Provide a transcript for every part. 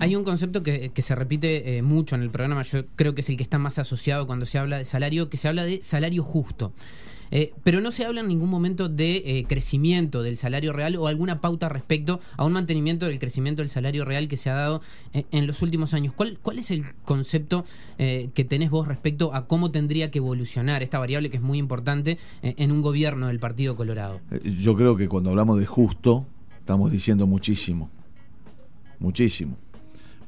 Hay un concepto que, se repite eh, mucho en el programa, yo creo que es el que está más asociado cuando se habla de salario, que se habla de salario justo. Eh, pero no se habla en ningún momento de eh, crecimiento del salario real o alguna pauta respecto a un mantenimiento del crecimiento del salario real que se ha dado en los últimos años. cuál es el concepto que tenés vos respecto a cómo tendría que evolucionar esta variable que es muy importante en un gobierno del Partido Colorado? Yo creo que cuando hablamos de justo, estamos diciendo muchísimo. Muchísimo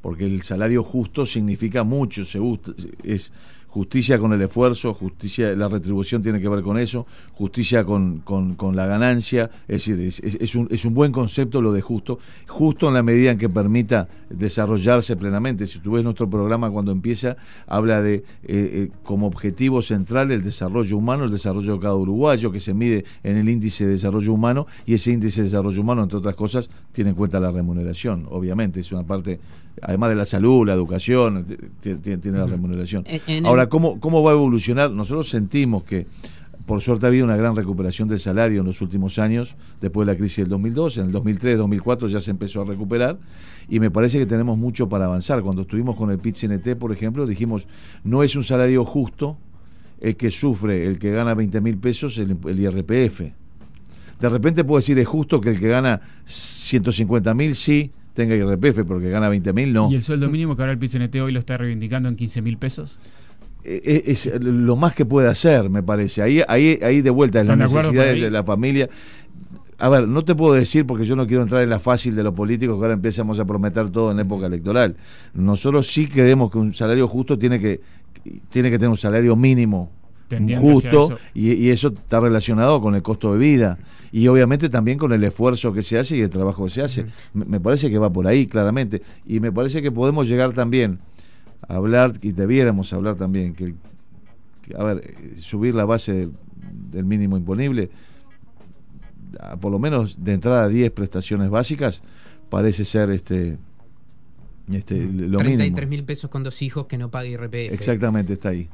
porque el salario justo significa mucho, se es justicia con el esfuerzo, justicia, la retribución tiene que ver con eso, justicia con, con, con la ganancia, es decir, un, es un buen concepto lo de justo, justo en la medida en que permita desarrollarse plenamente. Si tú ves nuestro programa cuando empieza, habla de eh, eh, como objetivo central el desarrollo humano, el desarrollo de cada uruguayo, que se mide en el índice de desarrollo humano, y ese índice de desarrollo humano, entre otras cosas, tiene en cuenta la remuneración, obviamente, es una parte, además de la salud, la educación, tiene, la remuneración. Ahora, ¿cómo, ¿cómo va a evolucionar? Nosotros sentimos que por suerte ha habido una gran recuperación del salario en los últimos años, después de la crisis del 2002, en el 2003, 2004 ya se empezó a recuperar y me parece que tenemos mucho para avanzar. Cuando estuvimos con el pit -CNT, por ejemplo, dijimos, no es un salario justo el que sufre, el que gana 20 mil pesos, el, IRPF. De repente puedo decir, es justo que el que gana 150 mil, sí, tenga IRPF, porque gana 20 mil, no. ¿Y el sueldo mínimo que ahora el PCNT hoy lo está reivindicando en 15 mil pesos? Eh, eh, es, lo más que puede hacer, me parece. Ahí, ahí, ahí de vuelta, en las necesidades de la familia. A ver, no te puedo decir porque yo no quiero entrar en la fácil de los políticos que ahora empezamos a prometer todo en época electoral. Nosotros sí creemos que un salario justo tiene que, tiene que tener un salario mínimo justo Y, eso está relacionado con el costo de vida y obviamente también con el esfuerzo que se hace y el trabajo que se hace. me parece que va por ahí claramente y me parece que podemos llegar también hablar, y debiéramos hablar también, que, a ver, subir la base del, mínimo imponible, por lo menos de entrada 10 prestaciones básicas, parece ser este... Este, lo 33 mil pesos con dos hijos que no paga IRPF. Exactamente, está ahí.